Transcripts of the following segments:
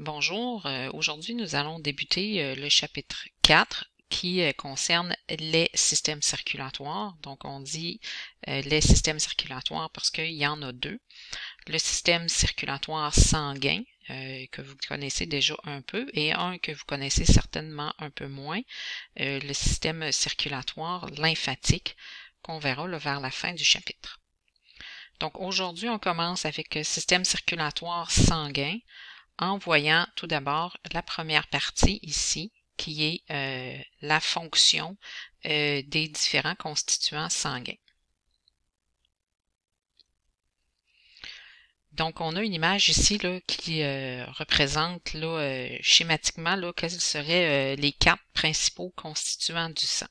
Bonjour, euh, aujourd'hui nous allons débuter euh, le chapitre 4 qui euh, concerne les systèmes circulatoires. Donc on dit les systèmes circulatoires parce qu'il y en a deux. Le système circulatoire sanguin que vous connaissez déjà un peu et un que vous connaissez certainement un peu moins, le système circulatoire lymphatique qu'on verra vers la fin du chapitre. Donc aujourd'hui, on commence avec le système circulatoire sanguin en voyant tout d'abord la première partie ici, qui est euh, la fonction euh, des différents constituants sanguins. Donc, on a une image ici qui euh, représente là, schématiquement là, quels seraient les quatre principaux constituants du sang.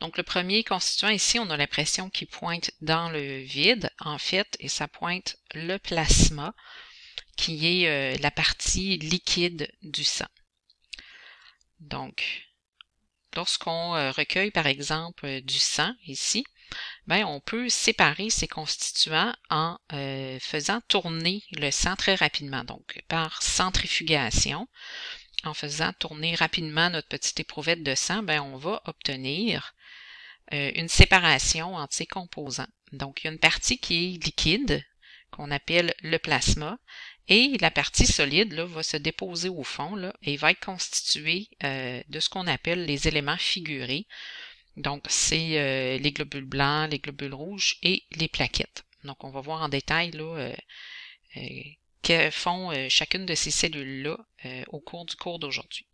Donc, le premier constituant ici, on a l'impression qu'il pointe dans le vide, en fait, et ça pointe le plasma, qui est euh, la partie liquide du sang. Donc, lorsqu'on euh, recueille par exemple euh, du sang ici, ben, on peut séparer ses constituants en faisant tourner le sang très rapidement, donc par centrifugation. En faisant tourner rapidement notre petite éprouvette de sang, ben, on va obtenir une séparation entre ses composants. Donc, il y a une partie qui est liquide, qu'on appelle le plasma, et la partie solide là, va se déposer au fond là, et va être constituée euh, de ce qu'on appelle les éléments figurés. Donc, c'est euh, les globules blancs, les globules rouges et les plaquettes. Donc, on va voir en détail là, euh, euh que font chacune de ces cellules-là au cours du cours d'aujourd'hui.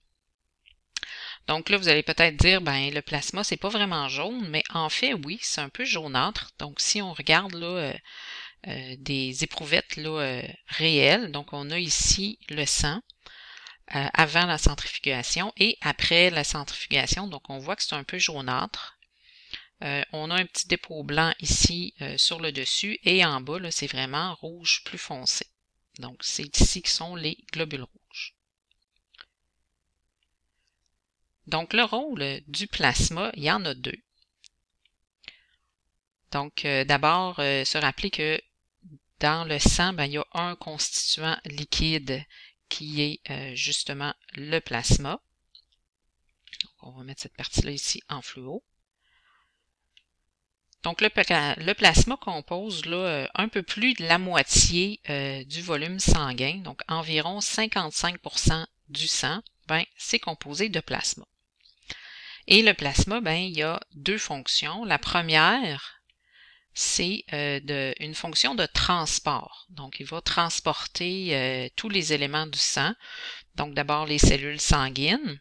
Donc là, vous allez peut-être dire, ben le plasma, c'est pas vraiment jaune, mais en fait, oui, c'est un peu jaunâtre. Donc, si on regarde là, euh, des éprouvettes là, euh, réelles. Donc, on a ici le sang euh, avant la centrifugation et après la centrifugation. Donc, on voit que c'est un peu jaunâtre. on a un petit dépôt blanc ici sur le dessus et en bas, c'est vraiment rouge plus foncé. Donc, c'est ici que sont les globules rouges. Donc, le rôle du plasma, il y en a deux. Donc, d'abord, se rappeler que dans le sang, ben, il y a un constituant liquide qui est euh, justement le plasma. On va mettre cette partie-là ici en fluo. Donc le, plasma compose là, euh, un peu plus de la moitié euh, du volume sanguin, donc environ 55% du sang, ben, c'est composé de plasma. Et le plasma, ben, il y a deux fonctions. La première, c'est euh, une fonction de transport. Donc, il va transporter euh, tous les éléments du sang. Donc, d'abord les cellules sanguines,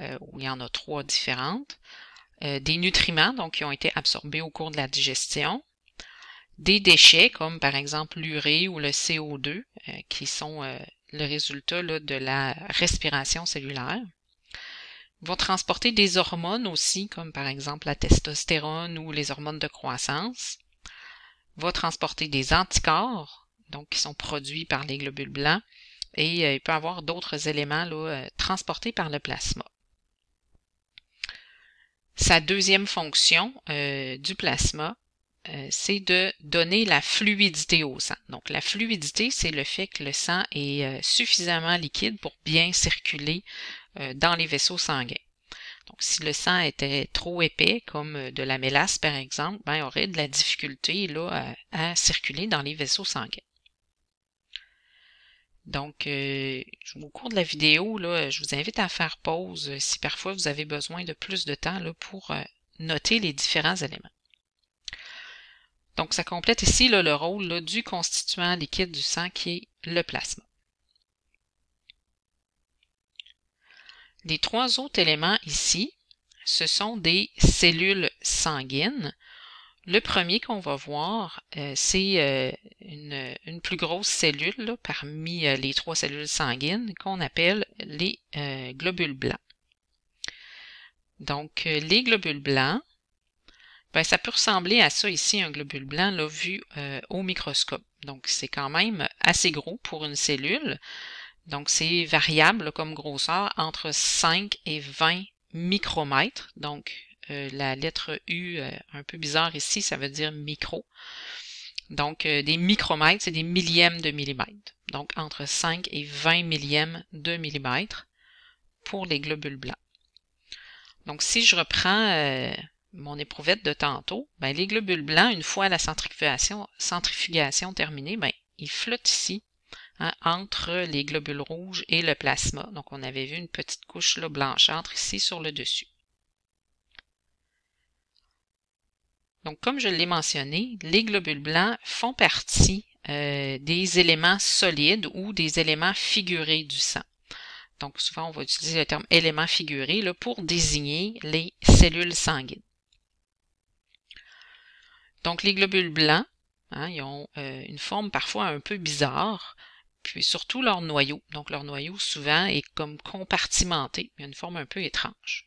euh, où il y en a trois différentes, des nutriments, donc qui ont été absorbés au cours de la digestion, des déchets, comme par exemple l'urée ou le CO2, qui sont le résultat de la respiration cellulaire, va transporter des hormones aussi, comme par exemple la testostérone ou les hormones de croissance, va transporter des anticorps, donc qui sont produits par les globules blancs, et euh, il peut avoir d'autres éléments là, euh, transportés par le plasma. Sa deuxième fonction euh, du plasma, c'est de donner la fluidité au sang. Donc la fluidité, c'est le fait que le sang est suffisamment liquide pour bien circuler euh, dans les vaisseaux sanguins. Donc, si le sang était trop épais, comme euh, de la mélasse par exemple, ben, il aurait de la difficulté là, à, circuler dans les vaisseaux sanguins. Donc, euh, au cours de la vidéo, là, je vous invite à faire pause si parfois vous avez besoin de plus de temps là, pour noter les différents éléments. Donc, ça complète ici là, le rôle du constituant liquide du sang qui est le plasma. Les trois autres éléments ici, ce sont des cellules sanguines. Le premier qu'on va voir, euh, c'est euh, une, plus grosse cellule parmi euh, les trois cellules sanguines qu'on appelle les globules blancs. Donc, les globules blancs, ben, ça peut ressembler à ça ici, un globule blanc là, vu au microscope. Donc, c'est quand même assez gros pour une cellule. Donc, c'est variable comme grosseur entre 5 et 20 micromètres. Donc, euh, la lettre U, euh, un peu bizarre ici, ça veut dire micro. Donc, euh, des micromètres, c'est des millièmes de millimètres. Donc, entre 5 et 20 millièmes de millimètre pour les globules blancs. Donc, si je reprends mon éprouvette de tantôt, ben, les globules blancs, une fois la centrifugation, centrifugation terminée, ben, ils flottent ici Hein, entre les globules rouges et le plasma. Donc, on avait vu une petite couche blanche entre ici sur le dessus. Donc, comme je l'ai mentionné, les globules blancs font partie euh, des éléments solides ou des éléments figurés du sang. Donc, souvent, on va utiliser le terme élément figuré pour désigner les cellules sanguines. Donc, les globules blancs, hein, ils ont euh, une forme parfois un peu bizarre puis surtout leur noyau. Donc leur noyau souvent est comme compartimenté, il y a une forme un peu étrange.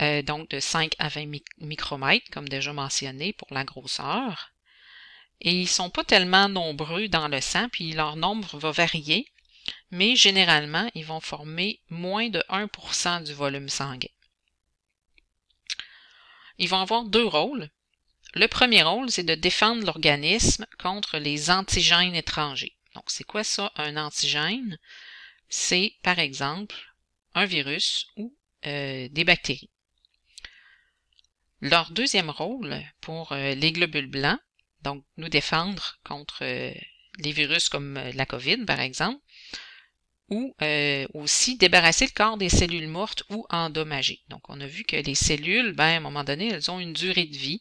Euh, donc de 5 à 20 micromètres, comme déjà mentionné, pour la grosseur. Et ils ne sont pas tellement nombreux dans le sang, puis leur nombre va varier, mais généralement, ils vont former moins de 1 du volume sanguin. Ils vont avoir deux rôles. Le premier rôle, c'est de défendre l'organisme contre les antigènes étrangers. Donc, c'est quoi ça, un antigène? C'est, par exemple, un virus ou euh, des bactéries. Leur deuxième rôle pour euh, les globules blancs, donc nous défendre contre euh, les virus comme la COVID, par exemple, ou aussi débarrasser le corps des cellules mortes ou endommagées. Donc, on a vu que les cellules, ben, à un moment donné, elles ont une durée de vie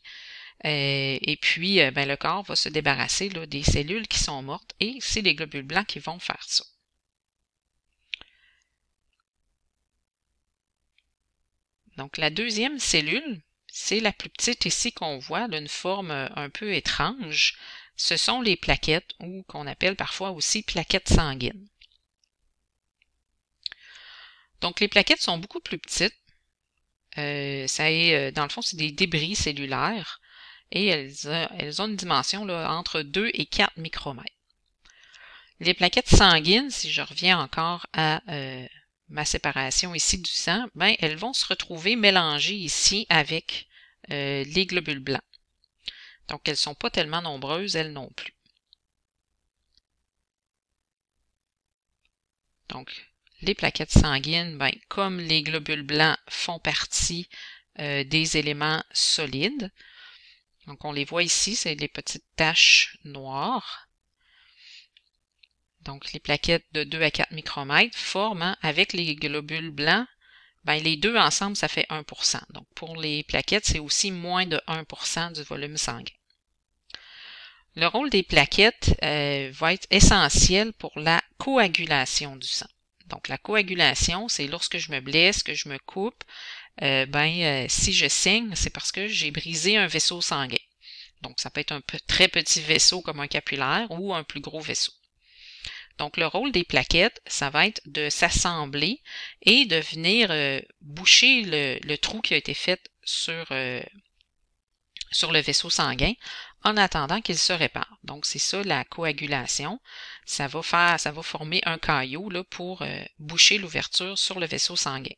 euh, et puis, euh, ben, le corps va se débarrasser des cellules qui sont mortes et c'est les globules blancs qui vont faire ça. Donc, la deuxième cellule, c'est la plus petite ici qu'on voit d'une forme euh, un peu étrange. Ce sont les plaquettes, ou qu'on appelle parfois aussi plaquettes sanguines. Donc, les plaquettes sont beaucoup plus petites. ça est, dans le fond, c'est des débris cellulaires et elles, ont une dimension entre 2 et 4 micromètres. Les plaquettes sanguines, si je reviens encore à euh, ma séparation ici du sang, ben, elles vont se retrouver mélangées ici avec euh, les globules blancs. Donc, elles ne sont pas tellement nombreuses, elles non plus. Donc, les plaquettes sanguines, ben, comme les globules blancs font partie euh, des éléments solides, donc on les voit ici, c'est les petites taches noires. Donc les plaquettes de 2 à 4 micromètres forment, hein, avec les globules blancs, ben, les deux ensemble, ça fait 1 Donc pour les plaquettes, c'est aussi moins de 1 du volume sanguin. Le rôle des plaquettes euh, va être essentiel pour la coagulation du sang. Donc la coagulation, c'est lorsque je me blesse, que je me coupe, euh, ben, euh, si je signe, c'est parce que j'ai brisé un vaisseau sanguin. Donc, ça peut être un très petit vaisseau comme un capillaire ou un plus gros vaisseau. Donc, le rôle des plaquettes, ça va être de s'assembler et de venir euh, boucher le, trou qui a été fait sur, sur le vaisseau sanguin en attendant qu'il se répare. Donc, c'est ça la coagulation. Ça va faire, ça va former un caillot là, pour boucher l'ouverture sur le vaisseau sanguin.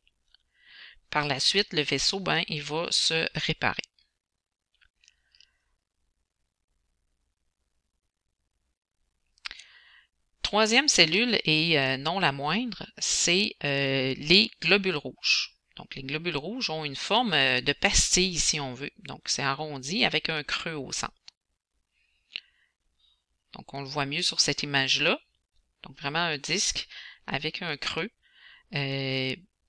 Par la suite, le vaisseau, ben, il va se réparer. Troisième cellule, et euh, non la moindre, c'est euh, les globules rouges. Donc, les globules rouges ont une forme euh, de pastille, si on veut. Donc, c'est arrondi avec un creux au centre. Donc, on le voit mieux sur cette image-là. Donc, vraiment un disque avec un creux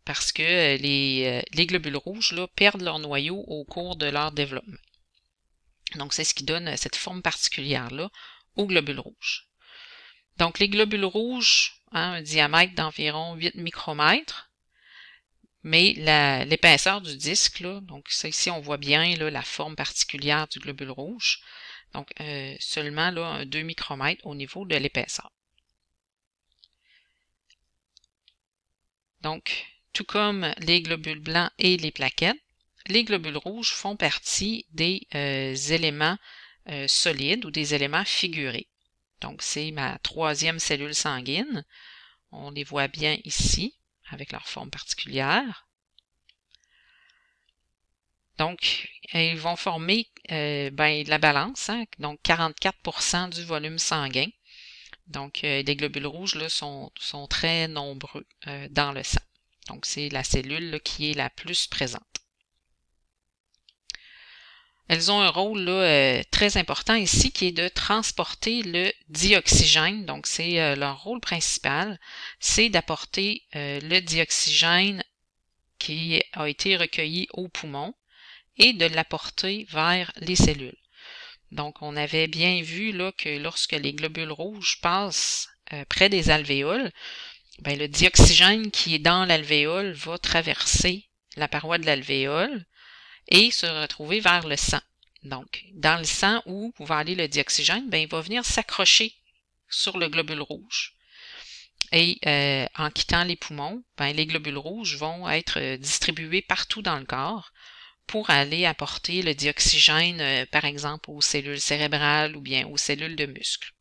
parce que euh, les, euh, les globules rouges là, perdent leur noyau au cours de leur développement. Donc, c'est ce qui donne euh, cette forme particulière-là aux globules rouges. Donc, les globules rouges ont hein, un diamètre d'environ 8 micromètres, mais l'épaisseur du disque, là, donc ça ici on voit bien là, la forme particulière du globule rouge, donc seulement là, 2 micromètres au niveau de l'épaisseur. Donc, tout comme les globules blancs et les plaquettes, les globules rouges font partie des euh, éléments euh, solides ou des éléments figurés. Donc, c'est ma troisième cellule sanguine. On les voit bien ici, avec leur forme particulière. Donc, ils vont former euh, ben, la balance, hein, donc 44 du volume sanguin. Donc, les globules rouges là, sont, sont, très nombreux dans le sang. Donc, c'est la cellule qui est la plus présente. Elles ont un rôle euh, très important ici qui est de transporter le dioxygène. Donc, c'est euh, leur rôle principal, c'est d'apporter euh, le dioxygène qui a été recueilli au poumon et de l'apporter vers les cellules. Donc, on avait bien vu que lorsque les globules rouges passent près des alvéoles, ben, le dioxygène qui est dans l'alvéole va traverser la paroi de l'alvéole et se retrouver vers le sang. Donc, dans le sang où va aller le dioxygène, ben, il va venir s'accrocher sur le globule rouge. Et euh, en quittant les poumons, ben, les globules rouges vont être euh, distribués partout dans le corps pour aller apporter le dioxygène, euh, par exemple, aux cellules cérébrales ou bien aux cellules de muscles.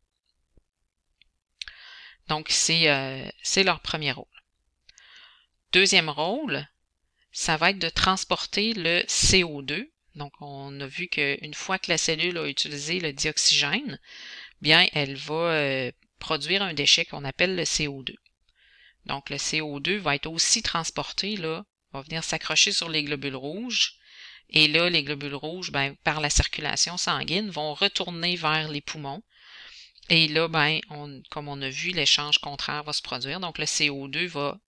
Donc, euh, c'est, leur premier rôle. Deuxième rôle, ça va être de transporter le CO2. Donc, on a vu qu'une fois que la cellule a utilisé le dioxygène, bien, elle va euh, produire un déchet qu'on appelle le CO2. Donc, le CO2 va être aussi transporté, là, va venir s'accrocher sur les globules rouges. Et là, les globules rouges, ben, par la circulation sanguine, vont retourner vers les poumons et là, ben, comme on a vu, l'échange contraire va se produire. Donc, le CO2 va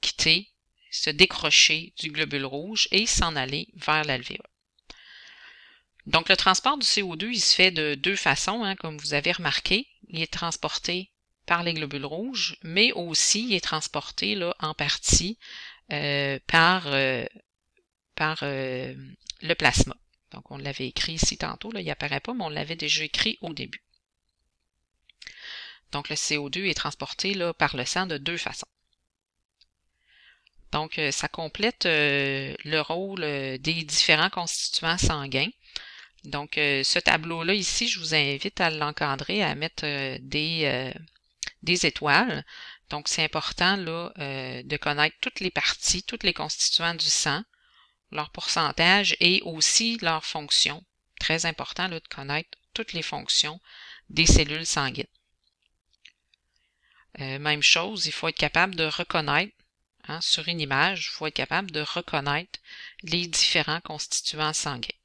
quitter, se décrocher du globule rouge et s'en aller vers l'alvéole. Donc, le transport du CO2, il se fait de deux façons, hein, comme vous avez remarqué. Il est transporté par les globules rouges, mais aussi il est transporté là, en partie euh, par, euh, par euh, le plasma. Donc, on l'avait écrit ici tantôt, là, il n'apparaît pas, mais on l'avait déjà écrit au début. Donc, le CO2 est transporté là, par le sang de deux façons. Donc, euh, ça complète euh, le rôle euh, des différents constituants sanguins. Donc, ce tableau-là ici, je vous invite à l'encadrer, à mettre des, des, étoiles. Donc, c'est important là, de connaître toutes les parties, tous les constituants du sang, leur pourcentage et aussi leurs fonctions. Très important de connaître toutes les fonctions des cellules sanguines. Euh, même chose, il faut être capable de reconnaître, hein, sur une image, il faut être capable de reconnaître les différents constituants sanguins.